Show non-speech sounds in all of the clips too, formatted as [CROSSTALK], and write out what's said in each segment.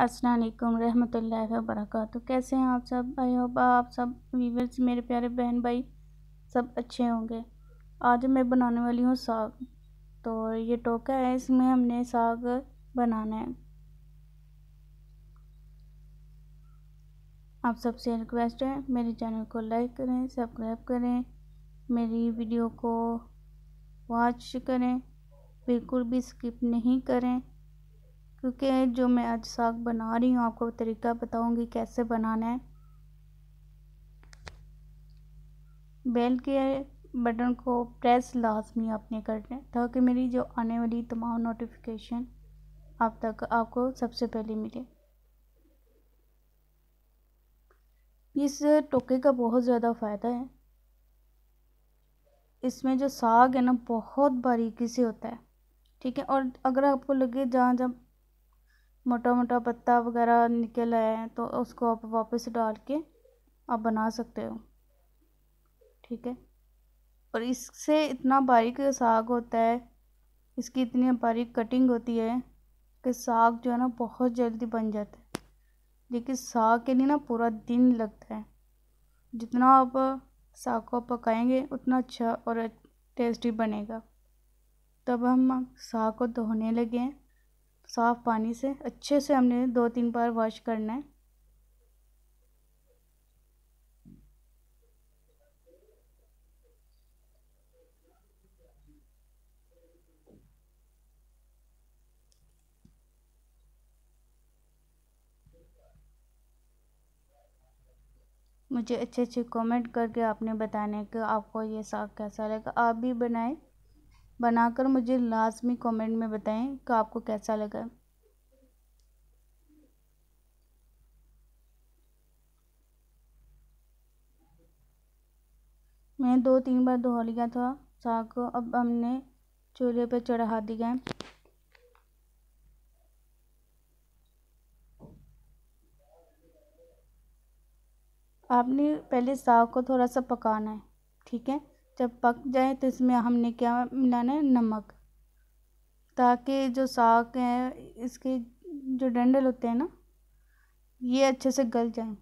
अस्सलाम रहमतुल्लाहि वरक़ कैसे हैं आप सब आई होप आप सब वीवर्स मेरे प्यारे बहन भाई सब अच्छे होंगे आज मैं बनाने वाली हूँ साग तो ये टोका है इसमें हमने साग बनाना है आप सबसे रिक्वेस्ट है मेरे चैनल को लाइक करें सब्सक्राइब करें मेरी वीडियो को वॉच करें बिल्कुल भी स्किप नहीं करें क्योंकि जो मैं आज साग बना रही हूँ आपको तरीका बताऊँगी कैसे बनाना है बेल के बटन को प्रेस लाजमी आपने करना है ताकि मेरी जो आने वाली तमाम नोटिफिकेशन आप तक आपको सबसे पहले मिले इस टोके का बहुत ज़्यादा फ़ायदा है इसमें जो साग है ना बहुत बारीकी से होता है ठीक है और अगर आपको लगे जहाँ जहाँ मोटा मोटा पत्ता वगैरह निकल आया है तो उसको आप वापस डाल के आप बना सकते हो ठीक है और इससे इतना बारीक साग होता है इसकी इतनी बारीक कटिंग होती है कि साग जो है ना बहुत जल्दी बन जाता है लेकिन साग के लिए ना पूरा दिन लगता है जितना आप साग को पकाएंगे उतना अच्छा और टेस्टी बनेगा तब हम साग को धोने लगे हैं साफ़ पानी से अच्छे से हमने दो तीन बार वॉश करना है मुझे अच्छे अच्छे कमेंट करके आपने बताने कि आपको ये साग कैसा लगा आप भी बनाएं बनाकर मुझे लाजमी कमेंट में बताएं कि आपको कैसा लगा मैं दो तीन बार धो लिया था साग को अब हमने चूल्हे पर चढ़ा दिया है आपने पहले साग को थोड़ा सा पकाना है ठीक है जब पक जाए तो इसमें हमने क्या मिलाना है नमक ताकि जो साग है इसके जो डंडल होते हैं ना ये अच्छे से गल जाए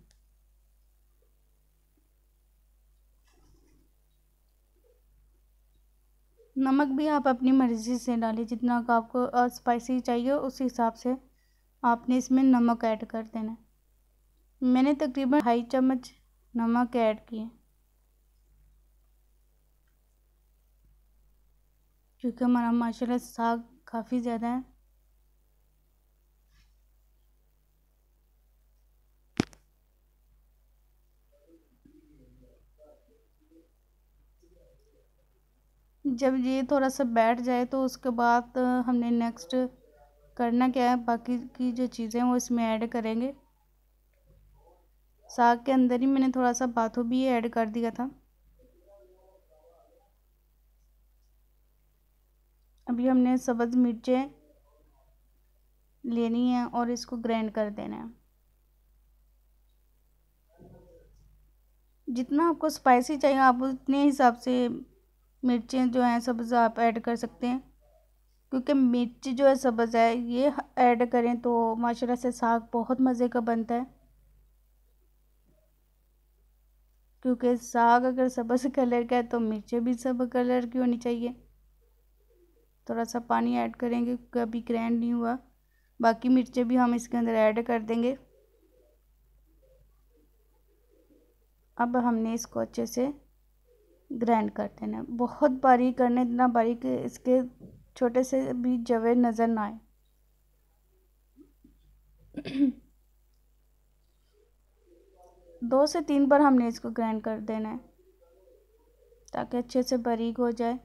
नमक भी आप अपनी मर्ज़ी से डालिए जितना आपको स्पाइसी चाहिए उस हिसाब से आपने इसमें नमक ऐड कर देना मैंने तकरीबन ढाई चम्मच नमक ऐड किए क्योंकि हमारा माशाल्लाह साग काफ़ी ज़्यादा है जब ये थोड़ा सा बैठ जाए तो उसके बाद हमने नेक्स्ट करना क्या है बाकी की जो चीज़ें वो इसमें ऐड करेंगे साग के अंदर ही मैंने थोड़ा सा बाथू भी ऐड कर दिया था अभी हमने सब्ज़ मिर्चें लेनी है और इसको ग्राइंड कर देना है जितना आपको स्पाइसी चाहिए आप उतने हिसाब से मिर्चें जो हैं सब्ज़ आप ऐड कर सकते हैं क्योंकि मिर्च जो है सब्ज़ है ये ऐड करें तो माशा से साग बहुत मज़े का बनता है क्योंकि साग अगर सब्ज़ कलर [LAUGHS] का है तो मिर्चें भी सब कलर की होनी चाहिए थोड़ा सा पानी ऐड करेंगे क्योंकि अभी ग्रैंड नहीं हुआ बाकी मिर्चें भी हम इसके अंदर ऐड कर देंगे अब हमने इसको अच्छे से ग्रैंड कर देना बहुत बारीक करना इतना बारीक इसके छोटे से भी जवे नज़र ना आए दो से तीन बार हमने इसको ग्राइंड कर देना है ताकि अच्छे से बारीक हो जाए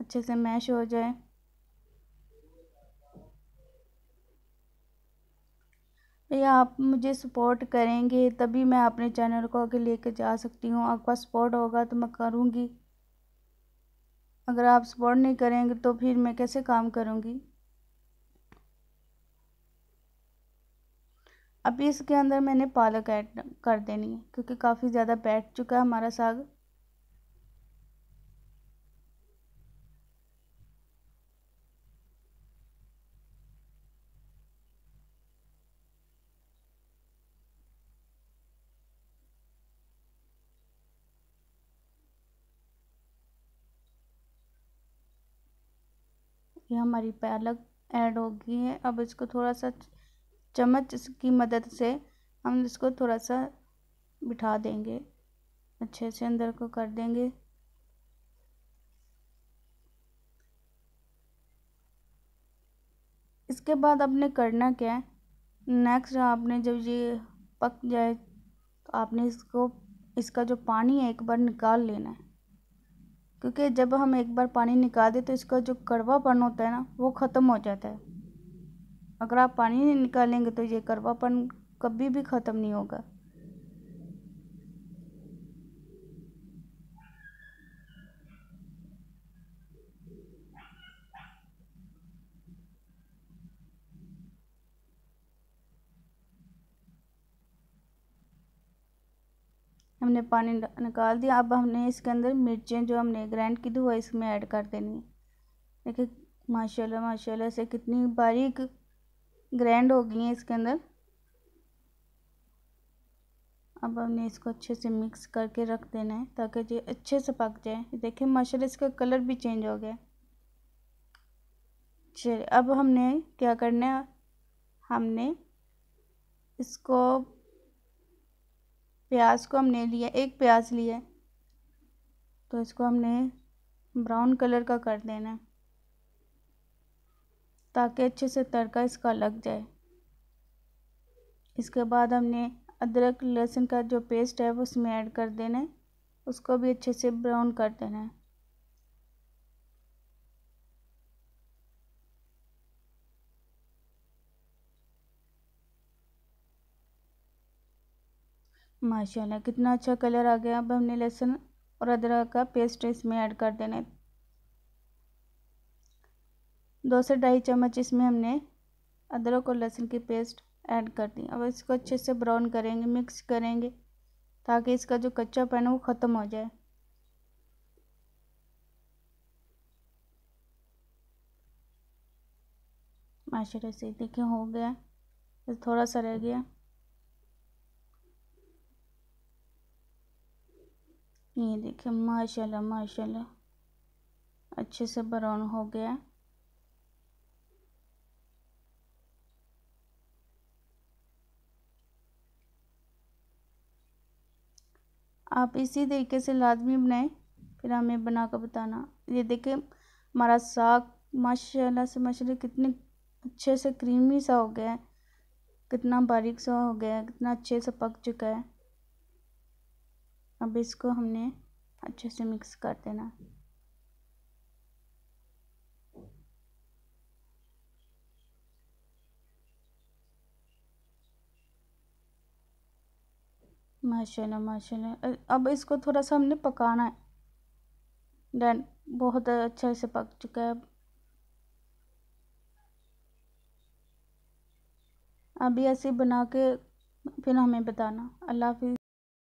अच्छे से मैश हो जाए भैया आप मुझे सपोर्ट करेंगे तभी मैं अपने चैनल को आगे लेके जा सकती हूँ आपका सपोर्ट होगा तो मैं करूँगी अगर आप सपोर्ट नहीं करेंगे तो फिर मैं कैसे काम करूँगी अभी इसके अंदर मैंने पालक ऐड कर देनी है क्योंकि काफ़ी ज़्यादा बैठ चुका है हमारा साग ये हमारी पालक ऐड हो गई है अब इसको थोड़ा सा चम्मच की मदद से हम इसको थोड़ा सा बिठा देंगे अच्छे से अंदर को कर देंगे इसके बाद आपने करना क्या है नेक्स्ट आपने जब ये पक जाए तो आपने इसको इसका जो पानी है एक बार निकाल लेना है क्योंकि जब हम एक बार पानी निकाल दें तो इसका जो कड़वापन होता है ना वो ख़त्म हो जाता है अगर आप पानी नहीं निकालेंगे तो ये कड़वापन कभी भी ख़त्म नहीं होगा हमने पानी निकाल दिया अब हमने इसके अंदर मिर्चें जो हमने ग्राइंड की थी वो इसमें ऐड कर देनी देखिए माशाल्लाह माशाल्लाह से कितनी बारीक ग्राइंड हो गई है इसके अंदर अब हमने इसको अच्छे से मिक्स करके रख देना है ताकि ये अच्छे से पक जाए देखिए माशाल्लाह इसका कलर भी चेंज हो गया चलिए अब हमने क्या करना है हमने इसको प्याज को हमने लिया एक प्याज लिया तो इसको हमने ब्राउन कलर का कर देना है ताकि अच्छे से तड़का इसका लग जाए इसके बाद हमने अदरक लहसुन का जो पेस्ट है वो उसमें ऐड कर देना है उसको भी अच्छे से ब्राउन कर देना है माशाल्लाह कितना अच्छा कलर आ गया अब हमने लहसुन और अदरक का पेस्ट इसमें ऐड कर देना है दो से ढाई चम्मच इसमें हमने अदरक और लहसुन की पेस्ट ऐड कर दी अब इसको अच्छे से ब्राउन करेंगे मिक्स करेंगे ताकि इसका जो पैन है वो ख़त्म हो जाए माशा से देखिए हो गया थोड़ा सा रह गया ये देखिए माशाल्लाह माशाल्लाह अच्छे से ब्राउन हो गया आप इसी तरीके से लाजमी बनाएं फिर हमें बना कर बताना ये देखिए हमारा साग माशाल्लाह से माशाल्लाह कितने अच्छे से क्रीमी सा हो गया है कितना बारीक सा हो गया है कितना अच्छे से पक चुका है अब इसको हमने अच्छे से मिक्स कर देना माशाल्लाह माशाल्लाह अब इसको थोड़ा सा हमने पकाना है डन बहुत अच्छे से पक चुका है अभी ऐसे बना के फिर हमें बताना अल्लाह हाफि